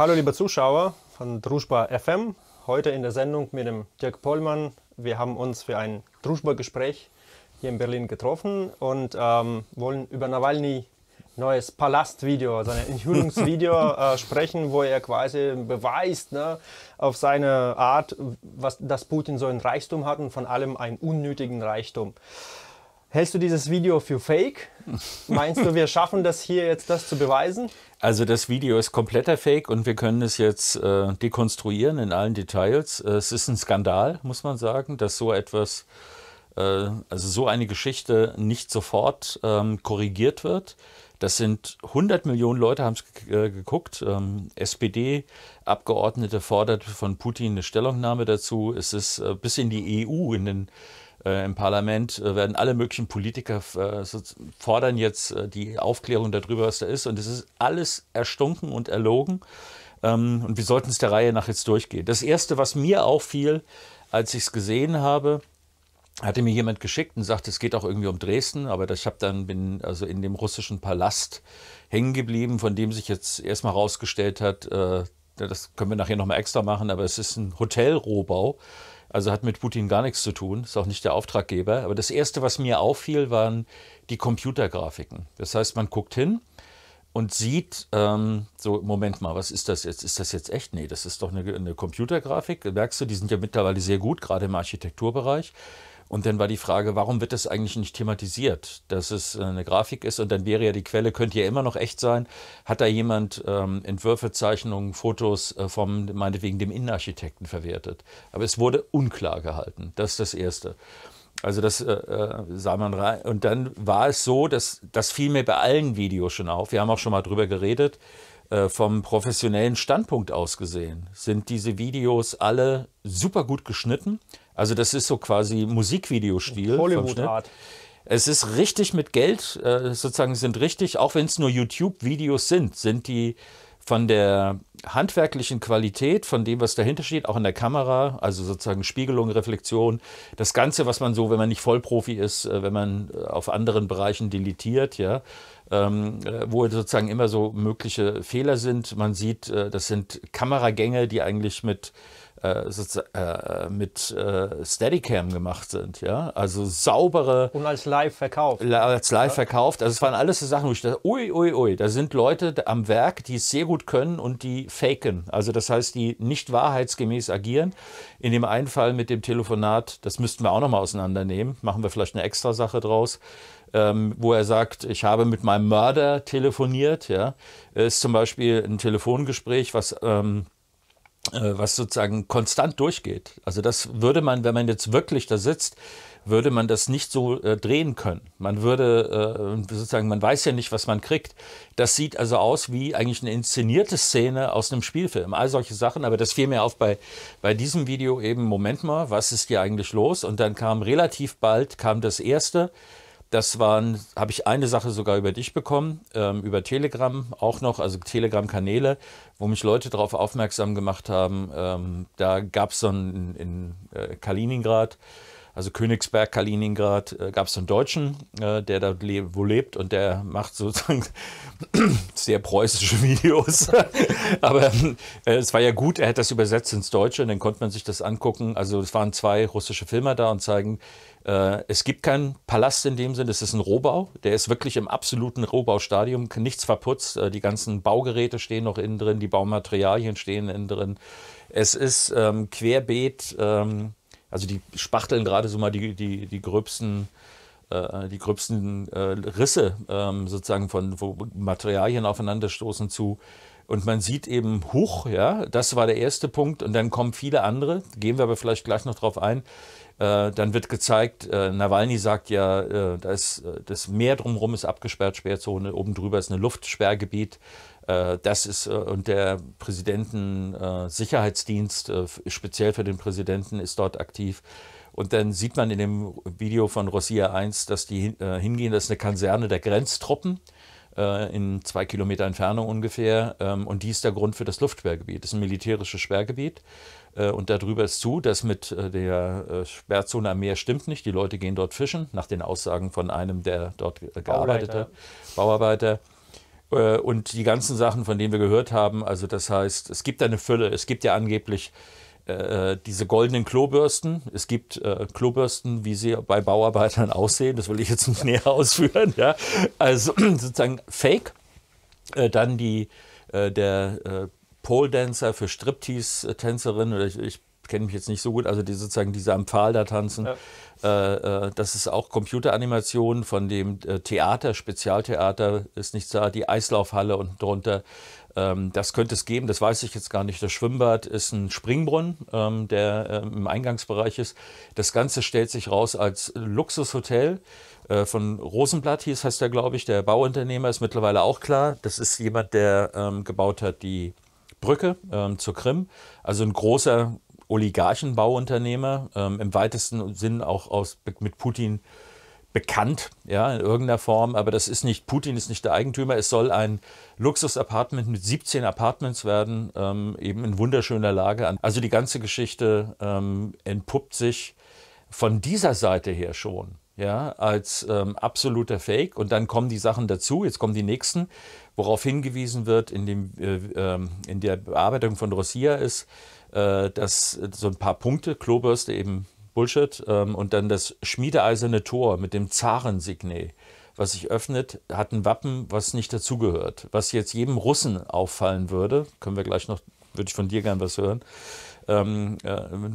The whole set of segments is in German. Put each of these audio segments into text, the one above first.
Hallo liebe Zuschauer von Druschba FM. Heute in der Sendung mit dem Dirk Pollmann. Wir haben uns für ein Druschba-Gespräch hier in Berlin getroffen und ähm, wollen über Nawalny neues Palastvideo, sein also Enthüllungsvideo äh, sprechen, wo er quasi beweist ne, auf seine Art, was, dass Putin so ein Reichtum hat und von allem einen unnötigen Reichtum. Hältst du dieses Video für fake? Meinst du, wir schaffen das hier jetzt, das zu beweisen? Also das Video ist kompletter Fake und wir können es jetzt äh, dekonstruieren in allen Details. Äh, es ist ein Skandal, muss man sagen, dass so etwas, äh, also so eine Geschichte nicht sofort ähm, korrigiert wird. Das sind 100 Millionen Leute haben es äh, geguckt. Ähm, SPD-Abgeordnete fordert von Putin eine Stellungnahme dazu. Es ist äh, bis in die EU, in den äh, im Parlament äh, werden alle möglichen Politiker äh, fordern jetzt äh, die Aufklärung darüber, was da ist. Und es ist alles erstunken und erlogen. Ähm, und wir sollten es der Reihe nach jetzt durchgehen. Das Erste, was mir auffiel, als ich es gesehen habe, hatte mir jemand geschickt und sagte, es geht auch irgendwie um Dresden, aber ich habe dann bin also in dem russischen Palast hängen geblieben, von dem sich jetzt erstmal herausgestellt hat, äh, das können wir nachher nochmal extra machen, aber es ist ein Hotelrohbau also hat mit Putin gar nichts zu tun, ist auch nicht der Auftraggeber. Aber das Erste, was mir auffiel, waren die Computergrafiken. Das heißt, man guckt hin und sieht, ähm, so, Moment mal, was ist das jetzt? Ist das jetzt echt? Nee, das ist doch eine, eine Computergrafik. Merkst du, die sind ja mittlerweile sehr gut, gerade im Architekturbereich. Und dann war die Frage, warum wird das eigentlich nicht thematisiert, dass es äh, eine Grafik ist und dann wäre ja die Quelle, könnte ja immer noch echt sein. Hat da jemand ähm, Entwürfe, Zeichnungen, Fotos äh, vom, meinetwegen dem Innenarchitekten verwertet? Aber es wurde unklar gehalten. Das ist das Erste. Also das äh, äh, sah man rein. Und dann war es so, dass das fiel mir bei allen Videos schon auf. Wir haben auch schon mal drüber geredet. Äh, vom professionellen Standpunkt aus gesehen sind diese Videos alle super gut geschnitten. Also das ist so quasi Musikvideostil. Hollywood-Art. Es ist richtig mit Geld, äh, sozusagen sind richtig, auch wenn es nur YouTube-Videos sind, sind die von der handwerklichen Qualität, von dem, was dahinter steht, auch in der Kamera, also sozusagen Spiegelung, Reflexion, das Ganze, was man so, wenn man nicht Vollprofi ist, äh, wenn man äh, auf anderen Bereichen deletiert, ja, ähm, äh, wo sozusagen immer so mögliche Fehler sind. Man sieht, das sind Kameragänge, die eigentlich mit äh, äh, mit äh, Steadicam gemacht sind, ja, also saubere und als live verkauft, als live ja. verkauft. Also es waren alles so Sachen, wo ich dachte, ui, ui, ui, da sind Leute am Werk, die es sehr gut können und die faken. Also das heißt, die nicht wahrheitsgemäß agieren. In dem einen Fall mit dem Telefonat, das müssten wir auch nochmal auseinandernehmen. Machen wir vielleicht eine extra Sache draus. Ähm, wo er sagt, ich habe mit meinem Mörder telefoniert, ja, ist zum Beispiel ein Telefongespräch, was ähm, äh, was sozusagen konstant durchgeht. Also das würde man, wenn man jetzt wirklich da sitzt, würde man das nicht so äh, drehen können. Man würde äh, sozusagen, man weiß ja nicht, was man kriegt. Das sieht also aus wie eigentlich eine inszenierte Szene aus einem Spielfilm. All solche Sachen, aber das fiel mir auf bei, bei diesem Video eben, Moment mal, was ist hier eigentlich los? Und dann kam relativ bald, kam das erste, das waren, habe ich eine Sache sogar über dich bekommen, ähm, über Telegram auch noch, also Telegram-Kanäle, wo mich Leute darauf aufmerksam gemacht haben. Ähm, da gab es so einen in äh, Kaliningrad, also Königsberg, Kaliningrad, äh, gab es einen Deutschen, äh, der da le wo lebt und der macht sozusagen sehr preußische Videos. Aber äh, es war ja gut, er hat das übersetzt ins Deutsche und dann konnte man sich das angucken. Also es waren zwei russische Filmer da und zeigen äh, es gibt keinen Palast in dem Sinn, es ist ein Rohbau. Der ist wirklich im absoluten Rohbaustadium, nichts verputzt. Äh, die ganzen Baugeräte stehen noch innen drin, die Baumaterialien stehen innen drin. Es ist ähm, querbeet, ähm, also die spachteln gerade so mal die, die, die gröbsten, äh, die gröbsten äh, Risse ähm, sozusagen von wo Materialien aufeinanderstoßen zu. Und man sieht eben, huch, ja, das war der erste Punkt. Und dann kommen viele andere, gehen wir aber vielleicht gleich noch drauf ein äh, dann wird gezeigt, äh, Nawalny sagt ja, äh, da ist, äh, das Meer drumherum ist abgesperrt, Sperrzone, oben drüber ist ein Luftsperrgebiet. Äh, das ist, äh, und der Präsidenten-Sicherheitsdienst, speziell für den Präsidenten, ist dort aktiv. Und dann sieht man in dem Video von Rossiya 1, dass die hingehen, das ist eine Kaserne der Grenztruppen in zwei Kilometer Entfernung ungefähr. Ähm, und die ist der Grund für das Luftsperrgebiet. Das ist ein militärisches Sperrgebiet. Äh, und darüber ist zu, dass mit äh, der äh, Sperrzone am Meer stimmt nicht. Die Leute gehen dort fischen, nach den Aussagen von einem, der dort gearbeitet hat, Bauarbeiter. Und die ganzen Sachen, von denen wir gehört haben, also das heißt, es gibt eine Fülle, es gibt ja angeblich diese goldenen Klobürsten. Es gibt äh, Klobürsten, wie sie bei Bauarbeitern aussehen. Das will ich jetzt nicht näher ausführen. Ja. Also sozusagen Fake. Äh, dann die, äh, der Pole-Dancer für Striptease-Tänzerinnen, ich, ich kenne mich jetzt nicht so gut, also die sozusagen diese am Pfahl da tanzen. Ja. Äh, äh, das ist auch Computeranimation von dem äh, Theater, Spezialtheater ist nicht da, die Eislaufhalle unten drunter. Ähm, das könnte es geben, das weiß ich jetzt gar nicht. Das Schwimmbad ist ein Springbrunnen, ähm, der äh, im Eingangsbereich ist. Das Ganze stellt sich raus als Luxushotel äh, von Rosenblatt, hieß heißt der, glaube ich. Der Bauunternehmer ist mittlerweile auch klar. Das ist jemand, der ähm, gebaut hat die Brücke ähm, zur Krim. Also ein großer Oligarchenbauunternehmer, ähm, im weitesten Sinn auch aus, mit Putin bekannt, ja, in irgendeiner Form. Aber das ist nicht, Putin ist nicht der Eigentümer. Es soll ein Luxusapartment mit 17 Apartments werden, ähm, eben in wunderschöner Lage. Also die ganze Geschichte ähm, entpuppt sich von dieser Seite her schon ja, als ähm, absoluter Fake. Und dann kommen die Sachen dazu, jetzt kommen die nächsten, worauf hingewiesen wird in, dem, äh, äh, in der Bearbeitung von Rossia ist, äh, dass so ein paar Punkte, Klobürste eben Bullshit ähm, und dann das schmiedeeiserne Tor mit dem Zarensignet, was sich öffnet, hat ein Wappen, was nicht dazugehört, was jetzt jedem Russen auffallen würde, können wir gleich noch würde ich von dir gern was hören. Ähm, äh,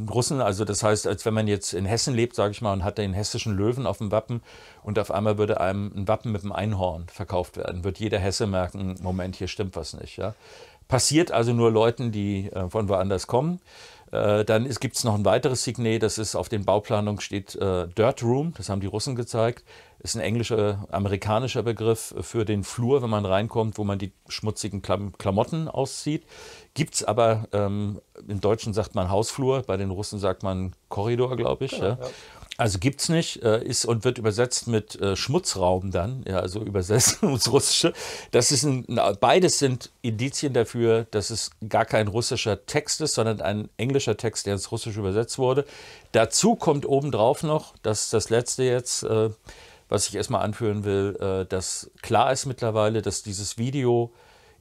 Russen, also das heißt, als wenn man jetzt in Hessen lebt, sage ich mal, und hat den hessischen Löwen auf dem Wappen und auf einmal würde einem ein Wappen mit einem Einhorn verkauft werden, wird jeder Hesse merken, Moment, hier stimmt was nicht. Ja? Passiert also nur Leuten, die äh, von woanders kommen. Äh, dann gibt es noch ein weiteres Signet, das ist auf den Bauplanungen steht äh, Dirt Room, das haben die Russen gezeigt. Ist ein englischer, amerikanischer Begriff für den Flur, wenn man reinkommt, wo man die schmutzigen Klam Klamotten auszieht. Gibt es aber, ähm, im Deutschen sagt man Hausflur, bei den Russen sagt man Korridor, glaube ich. Genau, ja. Ja. Also gibt's nicht, äh, ist und wird übersetzt mit äh, Schmutzraum dann, ja, also übersetzt ins Russische. Das ist ein, beides sind Indizien dafür, dass es gar kein russischer Text ist, sondern ein englischer Text, der ins Russische übersetzt wurde. Dazu kommt obendrauf noch, dass das letzte jetzt, äh, was ich erstmal anführen will, äh, dass klar ist mittlerweile, dass dieses Video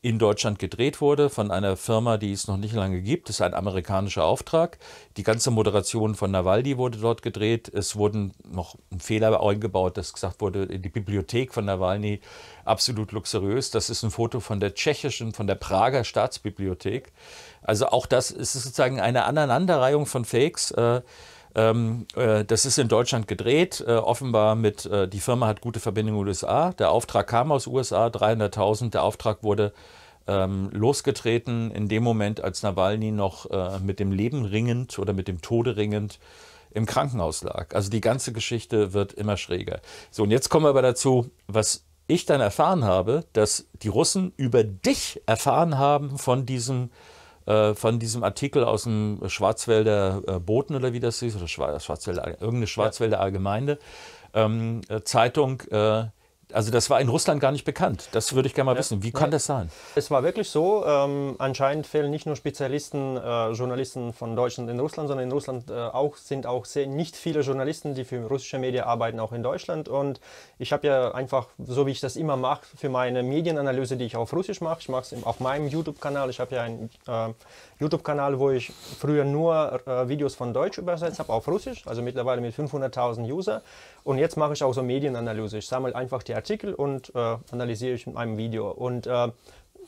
in Deutschland gedreht wurde von einer Firma, die es noch nicht lange gibt. Das ist ein amerikanischer Auftrag. Die ganze Moderation von Nawalny wurde dort gedreht. Es wurden noch Fehler eingebaut, dass gesagt wurde, die Bibliothek von Nawalny absolut luxuriös. Das ist ein Foto von der tschechischen, von der Prager Staatsbibliothek. Also auch das ist sozusagen eine Aneinanderreihung von Fakes. Äh, ähm, äh, das ist in Deutschland gedreht, äh, offenbar mit, äh, die Firma hat gute Verbindungen den USA. Der Auftrag kam aus USA, 300.000. Der Auftrag wurde ähm, losgetreten in dem Moment, als Nawalny noch äh, mit dem Leben ringend oder mit dem Tode ringend im Krankenhaus lag. Also die ganze Geschichte wird immer schräger. So, und jetzt kommen wir aber dazu, was ich dann erfahren habe, dass die Russen über dich erfahren haben von diesem äh, äh, von diesem Artikel aus dem Schwarzwälder äh, Boten oder wie das ist, oder Schwarzwälder, irgendeine Schwarzwälder Allgemeine ähm, äh, Zeitung, äh, also das war in Russland gar nicht bekannt. Das würde ich gerne mal ja. wissen. Wie kann ja. das sein? Es war wirklich so. Ähm, anscheinend fehlen nicht nur Spezialisten, äh, Journalisten von Deutschland in Russland, sondern in Russland äh, auch, sind auch sehr, nicht viele Journalisten, die für russische Medien arbeiten, auch in Deutschland. Und ich habe ja einfach, so wie ich das immer mache, für meine Medienanalyse, die ich auf Russisch mache, ich mache es auf meinem YouTube-Kanal. Ich habe ja einen äh, YouTube-Kanal, wo ich früher nur äh, Videos von Deutsch übersetzt habe auf Russisch, also mittlerweile mit 500.000 User. Und jetzt mache ich auch so Medienanalyse. Ich sammle einfach die Artikel und äh, analysiere ich in meinem Video. Und äh,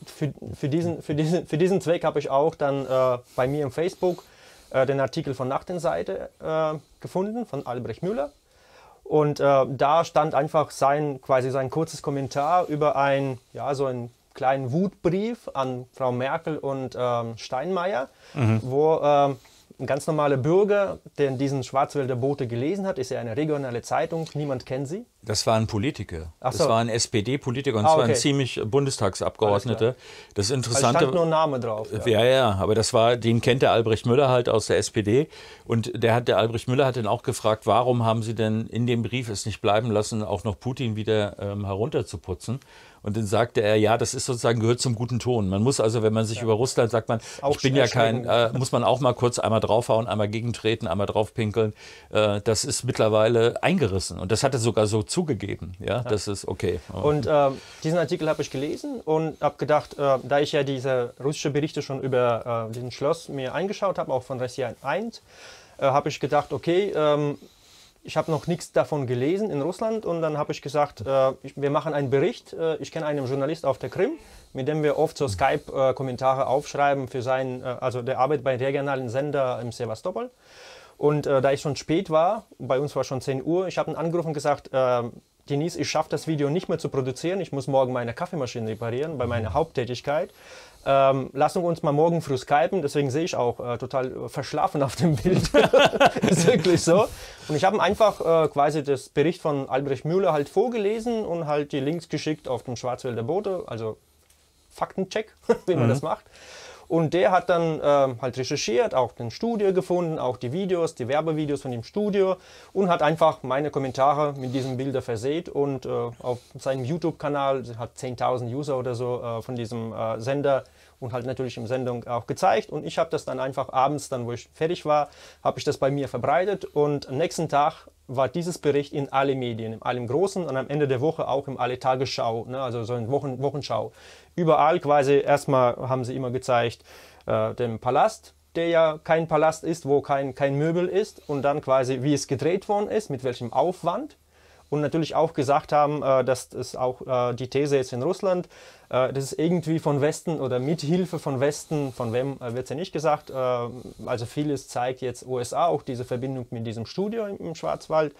für, für, diesen, für, diesen, für diesen Zweck habe ich auch dann äh, bei mir im Facebook äh, den Artikel von Nachtenseite äh, gefunden, von Albrecht Müller. Und äh, da stand einfach sein, quasi sein kurzes Kommentar über ein, ja, so ein kleinen Wutbrief an Frau Merkel und ähm, Steinmeier, mhm. wo ähm, ein ganz normaler Bürger, der diesen Schwarzwälder Bote gelesen hat, ist ja eine regionale Zeitung, niemand kennt sie. Das war ein Politiker. Ach so. Das war ein SPD-Politiker und ah, zwar ein ziemlich Bundestagsabgeordneter. Das Interessante. Da also stand nur ein Name drauf. Ja. ja, ja, aber das war, den kennt der Albrecht Müller halt aus der SPD. Und der hat, der Albrecht Müller hat dann auch gefragt, warum haben Sie denn in dem Brief es nicht bleiben lassen, auch noch Putin wieder ähm, herunterzuputzen? Und dann sagte er, ja, das ist sozusagen gehört zum guten Ton. Man muss also, wenn man sich ja. über Russland sagt, man, auch ich bin ja kein, äh, muss man auch mal kurz einmal draufhauen, einmal gegentreten, einmal draufpinkeln. Äh, das ist mittlerweile eingerissen. Und das hat er sogar so zugegeben. Ja, ja. das ist okay. Und äh, diesen Artikel habe ich gelesen und habe gedacht, äh, da ich ja diese russischen Berichte schon über äh, diesen Schloss mir eingeschaut habe, auch von Россия 1, äh, habe ich gedacht, okay, ähm, ich habe noch nichts davon gelesen in Russland und dann habe ich gesagt, äh, wir machen einen Bericht. Äh, ich kenne einen Journalist auf der Krim, mit dem wir oft so Skype-Kommentare äh, aufschreiben für seinen, äh, also der Arbeit bei regionalen Sender im Sevastopol. Und äh, da ich schon spät war, bei uns war schon 10 Uhr, ich habe ihn angerufen und gesagt, Denise, ich schaffe das Video nicht mehr zu produzieren, ich muss morgen meine Kaffeemaschine reparieren bei meiner Haupttätigkeit. Ähm, lassen wir uns mal morgen früh skypen, deswegen sehe ich auch äh, total verschlafen auf dem Bild. ist wirklich so. Und ich habe einfach äh, quasi das Bericht von Albrecht Müller halt vorgelesen und halt die Links geschickt auf den Schwarzwälder Bote, also Faktencheck, wie man mhm. das macht. Und der hat dann äh, halt recherchiert, auch den Studio gefunden, auch die Videos, die Werbevideos von dem Studio und hat einfach meine Kommentare mit diesen Bildern versät und äh, auf seinem YouTube-Kanal hat 10.000 User oder so äh, von diesem äh, Sender und halt natürlich im Sendung auch gezeigt. Und ich habe das dann einfach abends, dann wo ich fertig war, habe ich das bei mir verbreitet und am nächsten Tag war dieses Bericht in alle Medien, in allem Großen und am Ende der Woche auch in alle Tagesschau, ne, also so in Wochen, Wochenschau. Überall quasi erstmal haben sie immer gezeigt, äh, den Palast, der ja kein Palast ist, wo kein, kein Möbel ist und dann quasi, wie es gedreht worden ist, mit welchem Aufwand und natürlich auch gesagt haben, äh, dass das auch äh, die These jetzt in Russland, äh, das ist irgendwie von Westen oder mit Hilfe von Westen, von wem äh, wird es ja nicht gesagt, ähm, also vieles zeigt jetzt USA, auch diese Verbindung mit diesem Studio im, Schwarzwald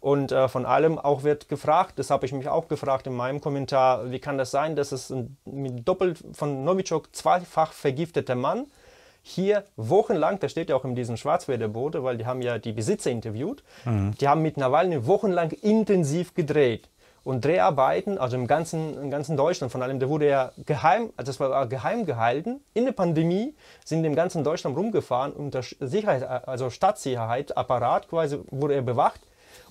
und von allem auch wird gefragt, das habe ich mich auch gefragt in meinem Kommentar, wie kann das sein, dass es mit doppelt von Novichok zweifach vergifteter Mann, hier wochenlang, das steht ja auch in diesem Schwarzwälderbote, weil die haben ja die Besitzer interviewt, mhm. die haben mit Nawalny wochenlang intensiv gedreht. Und Dreharbeiten, also im ganzen, im ganzen Deutschland von allem, der wurde ja geheim, also das war geheim gehalten. In der Pandemie sind im ganzen Deutschland rumgefahren unter Sicherheit, also Staatssicherheit, Apparat quasi, wurde er bewacht.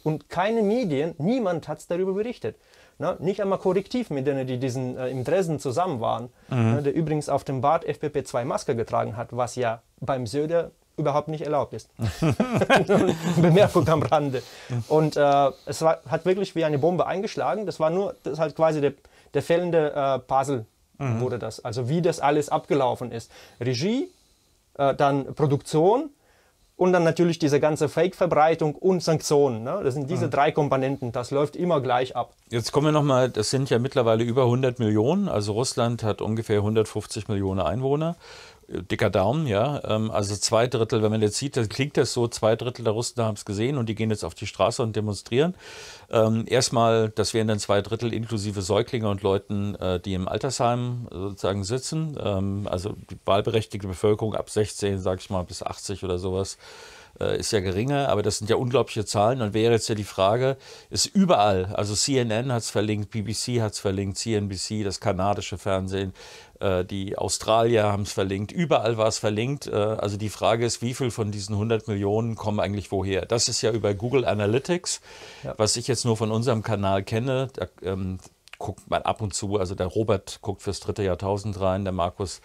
Und keine Medien, niemand hat darüber berichtet. Ne? Nicht einmal korrektiv, mit denen die diesen, äh, im Dresden zusammen waren, mhm. ne? der übrigens auf dem Bart FPP2-Maske getragen hat, was ja beim Söder überhaupt nicht erlaubt ist. Bemerkung am Rande. Und äh, es war, hat wirklich wie eine Bombe eingeschlagen. Das war nur das halt quasi der, der fällende äh, Puzzle mhm. wurde das. Also wie das alles abgelaufen ist. Regie, äh, dann Produktion, und dann natürlich diese ganze Fake-Verbreitung und Sanktionen. Ne? Das sind diese mhm. drei Komponenten. Das läuft immer gleich ab. Jetzt kommen wir nochmal, das sind ja mittlerweile über 100 Millionen. Also Russland hat ungefähr 150 Millionen Einwohner dicker Daumen, ja. Ähm, also zwei Drittel, wenn man jetzt sieht, dann klingt das so, zwei Drittel der Russen haben es gesehen und die gehen jetzt auf die Straße und demonstrieren. Ähm, erstmal, das wären dann zwei Drittel inklusive Säuglinge und Leuten, äh, die im Altersheim sozusagen sitzen. Ähm, also die wahlberechtigte Bevölkerung ab 16, sag ich mal, bis 80 oder sowas. Äh, ist ja geringer, aber das sind ja unglaubliche Zahlen. Dann wäre jetzt ja die Frage, ist überall, also CNN hat es verlinkt, BBC hat es verlinkt, CNBC, das kanadische Fernsehen, äh, die Australier haben es verlinkt, überall war es verlinkt. Äh, also die Frage ist, wie viel von diesen 100 Millionen kommen eigentlich woher? Das ist ja über Google Analytics, ja. was ich jetzt nur von unserem Kanal kenne. Da, ähm, guckt man ab und zu, also der Robert guckt fürs dritte Jahrtausend rein, der Markus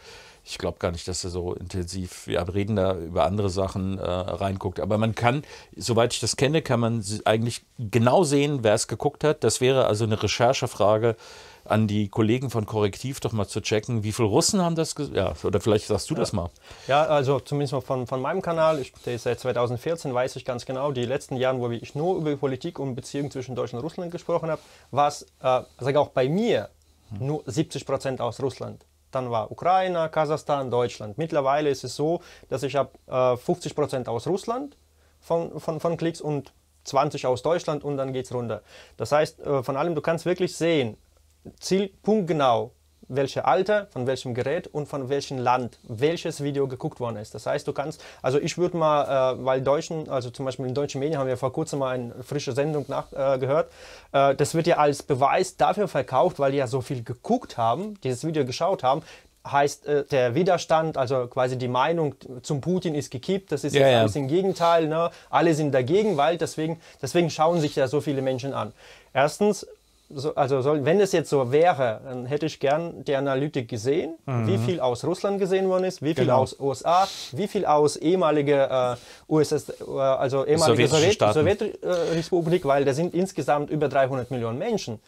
ich glaube gar nicht, dass er so intensiv, wir reden da über andere Sachen äh, reinguckt. Aber man kann, soweit ich das kenne, kann man eigentlich genau sehen, wer es geguckt hat. Das wäre also eine Recherchefrage an die Kollegen von Korrektiv doch mal zu checken, wie viele Russen haben das Ja, oder vielleicht sagst du ja. das mal. Ja, also zumindest von, von meinem Kanal, ich, der ist seit 2014, weiß ich ganz genau, die letzten Jahre, wo ich nur über Politik und Beziehungen zwischen Deutschland und Russland gesprochen habe, war es, äh, sage auch bei mir, hm. nur 70 Prozent aus Russland dann war Ukraine, Kasachstan, Deutschland. Mittlerweile ist es so, dass ich habe äh, 50% aus Russland von, von, von Klicks und 20 aus Deutschland und dann geht es runter. Das heißt, äh, von allem, du kannst wirklich sehen, Zielpunktgenau, welche Alter, von welchem Gerät und von welchem Land welches Video geguckt worden ist. Das heißt, du kannst, also ich würde mal, äh, weil deutschen, also zum Beispiel in deutschen Medien haben wir vor kurzem mal eine frische Sendung nachgehört, äh, äh, das wird ja als Beweis dafür verkauft, weil die ja so viel geguckt haben, dieses Video geschaut haben, heißt äh, der Widerstand, also quasi die Meinung zum Putin ist gekippt, das ist ja, ja. alles im Gegenteil, ne? alle sind dagegen, weil deswegen, deswegen schauen sich ja so viele Menschen an. Erstens, so, also soll, wenn es jetzt so wäre, dann hätte ich gern die Analytik gesehen, mhm. wie viel aus Russland gesehen worden ist, wie viel genau. aus USA, wie viel aus ehemaliger äh, USS, äh, also ehemalige Sowjetrepublik, äh, weil da sind insgesamt über 300 Millionen Menschen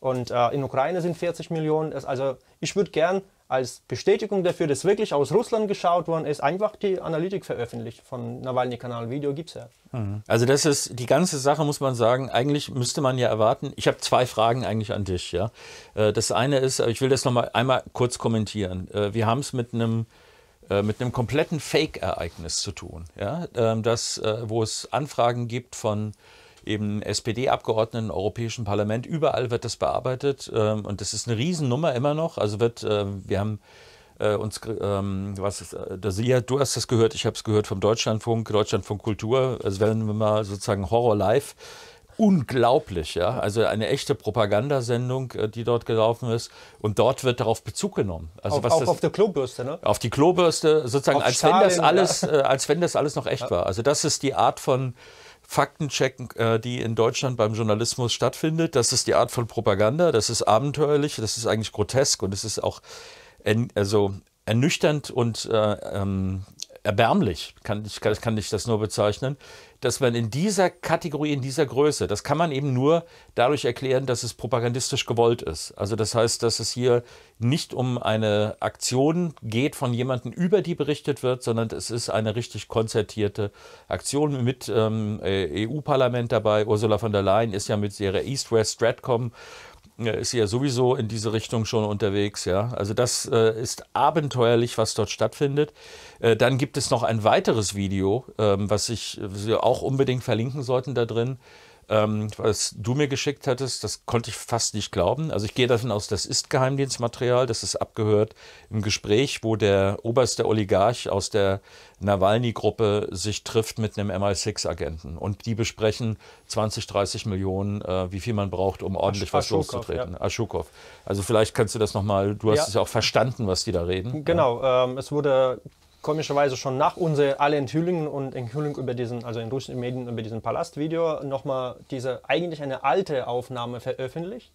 und äh, in Ukraine sind 40 Millionen. Also ich würde gern als Bestätigung dafür, dass wirklich aus Russland geschaut worden ist, einfach die Analytik veröffentlicht. Von Nawalny-Kanal Video gibt es ja. Mhm. Also das ist die ganze Sache, muss man sagen, eigentlich müsste man ja erwarten, ich habe zwei Fragen eigentlich an dich. Ja? Äh, das eine ist, äh, ich will das nochmal einmal kurz kommentieren. Äh, wir haben es mit einem mit einem kompletten Fake-Ereignis zu tun, ja? Ähm, das, wo es Anfragen gibt von eben SPD-Abgeordneten im Europäischen Parlament. Überall wird das bearbeitet ähm, und das ist eine Riesennummer immer noch. Also wird, ähm, wir haben äh, uns, ähm, was ist, äh, das, du hast das gehört, ich habe es gehört vom Deutschlandfunk, Deutschlandfunk Kultur. Also wenn wir mal sozusagen Horror Live unglaublich, ja. Also eine echte Propagandasendung, äh, die dort gelaufen ist. Und dort wird darauf Bezug genommen. Also auf, was auch das, auf der Klobürste, ne? Auf die Klobürste, sozusagen, als Schalen, wenn das alles, ja. Äh, als wenn das alles noch echt war. Also das ist die Art von Faktencheck, äh, die in Deutschland beim Journalismus stattfindet. Das ist die Art von Propaganda, das ist abenteuerlich, das ist eigentlich grotesk und es ist auch en, also ernüchternd und äh, ähm, erbärmlich. Kann, ich, kann, kann ich das nur bezeichnen, dass man in dieser Kategorie, in dieser Größe, das kann man eben nur dadurch erklären, dass es propagandistisch gewollt ist. Also das heißt, dass es hier nicht um eine Aktion geht von jemandem, über die berichtet wird, sondern es ist eine richtig konzertierte Aktion mit ähm, EU-Parlament dabei. Ursula von der Leyen ist ja mit ihrer East-West-Stratcom ist ja sowieso in diese Richtung schon unterwegs. Ja? Also das äh, ist abenteuerlich, was dort stattfindet. Äh, dann gibt es noch ein weiteres Video, ähm, was ich was wir auch unbedingt verlinken sollten da drin ähm, was du mir geschickt hattest, das konnte ich fast nicht glauben. Also ich gehe davon aus, das ist Geheimdienstmaterial, das ist abgehört im Gespräch, wo der oberste Oligarch aus der Nawalny-Gruppe sich trifft mit einem MI6-Agenten und die besprechen 20, 30 Millionen, äh, wie viel man braucht, um ordentlich Asch was Aschukov, loszutreten. Ja. Aschukov. Also vielleicht kannst du das nochmal, du hast ja. es ja auch verstanden, was die da reden. Genau, ja. ähm, es wurde komischerweise schon nach unsere alle Enthüllungen und Enthüllung über diesen, also in russischen Medien über diesen Palastvideo nochmal diese eigentlich eine alte Aufnahme veröffentlicht,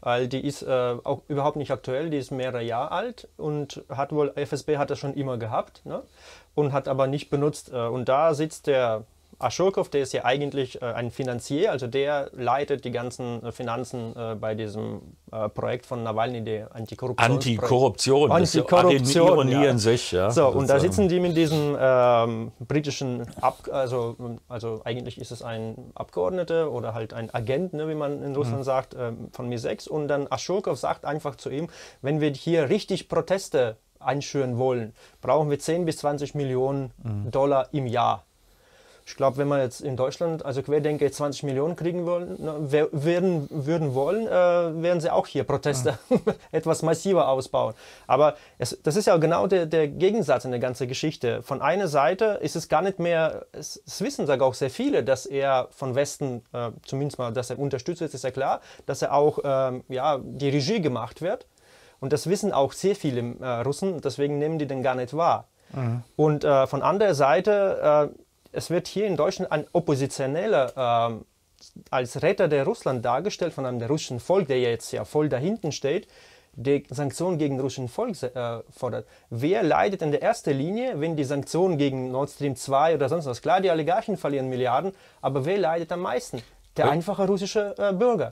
weil die ist äh, auch überhaupt nicht aktuell, die ist mehrere Jahre alt und hat wohl FSB hat das schon immer gehabt ne? und hat aber nicht benutzt äh, und da sitzt der Aschurkov, der ist ja eigentlich äh, ein Finanzier, also der leitet die ganzen äh, Finanzen äh, bei diesem äh, Projekt von Nawalny, der Antikorruption. Antikorruption, Antikorruption ja, ironieren in sich. Ja. So, und da sitzen die mit diesem ähm, britischen, Ab also, also eigentlich ist es ein Abgeordneter oder halt ein Agent, ne, wie man in Russland mhm. sagt, ähm, von mir 6 und dann Aschurkov sagt einfach zu ihm, wenn wir hier richtig Proteste einschüren wollen, brauchen wir 10 bis 20 Millionen mhm. Dollar im Jahr ich glaube, wenn man jetzt in Deutschland, also Querdenker 20 Millionen kriegen wollen, werden, würden wollen, äh, werden sie auch hier Proteste ja. Ah. etwas massiver ausbauen. Aber es, das ist ja genau der, der, Gegensatz in der ganzen Geschichte. Von einer Seite ist es gar nicht mehr, es, es wissen sogar auch sehr viele, dass er von Westen, äh, zumindest mal, dass er unterstützt wird, ist ja klar, dass er auch, ähm, ja, die Regie gemacht wird. Und das wissen auch sehr viele äh, Russen, deswegen nehmen die den gar nicht wahr. Mhm. Und äh, von anderer Seite äh, es wird hier in Deutschland ein Oppositioneller äh, als Retter der Russland dargestellt von einem russischen Volk, der jetzt ja voll dahinten steht, die Sanktionen gegen das russische Volk äh, fordert. Wer leidet in der ersten Linie, wenn die Sanktionen gegen Nord Stream 2 oder sonst was? Klar, die Oligarchen verlieren Milliarden, aber wer leidet am meisten? Der einfache russische äh, Bürger.